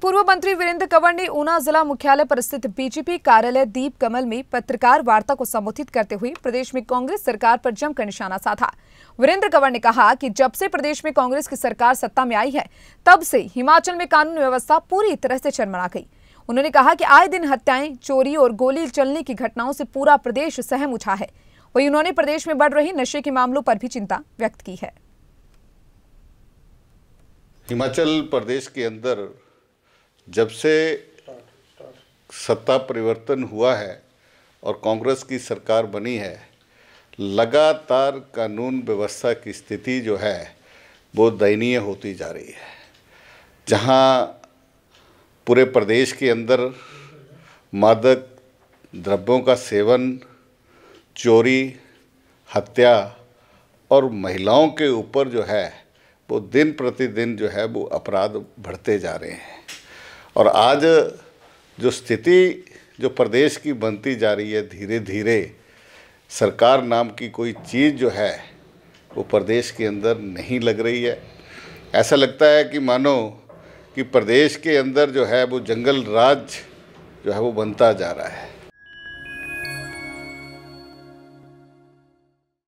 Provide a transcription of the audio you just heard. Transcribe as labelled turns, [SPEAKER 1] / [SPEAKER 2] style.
[SPEAKER 1] पूर्व मंत्री वीरेंद्र कंवर ने ऊना जिला मुख्यालय पर स्थित बीजेपी कार्यालय दीप कमल में पत्रकार वार्ता को संबोधित करते हुए प्रदेश में कांग्रेस सरकार पर जमकर निशाना साधा वीरेंद्र कंवर ने कहा कि जब से प्रदेश में कांग्रेस की सरकार सत्ता में आई है तब से हिमाचल में कानून व्यवस्था पूरी तरह से चरमरा गई उन्होंने कहा की आए दिन हत्याएं चोरी और गोली चलने की घटनाओं से पूरा प्रदेश सहम उठा है वही उन्होंने प्रदेश में बढ़ रहे नशे के मामलों पर भी चिंता व्यक्त की है
[SPEAKER 2] हिमाचल प्रदेश के अंदर जब से सत्ता परिवर्तन हुआ है और कांग्रेस की सरकार बनी है लगातार कानून व्यवस्था की स्थिति जो है वो दयनीय होती जा रही है जहाँ पूरे प्रदेश के अंदर मादक द्रव्यों का सेवन चोरी हत्या और महिलाओं के ऊपर जो है वो दिन प्रतिदिन जो है वो अपराध बढ़ते जा रहे हैं और आज जो स्थिति जो प्रदेश की बनती जा रही है धीरे धीरे सरकार नाम की कोई चीज़ जो है वो प्रदेश के अंदर नहीं लग रही है ऐसा लगता है कि मानो कि प्रदेश के अंदर जो है वो जंगल राज जो है वो बनता जा रहा है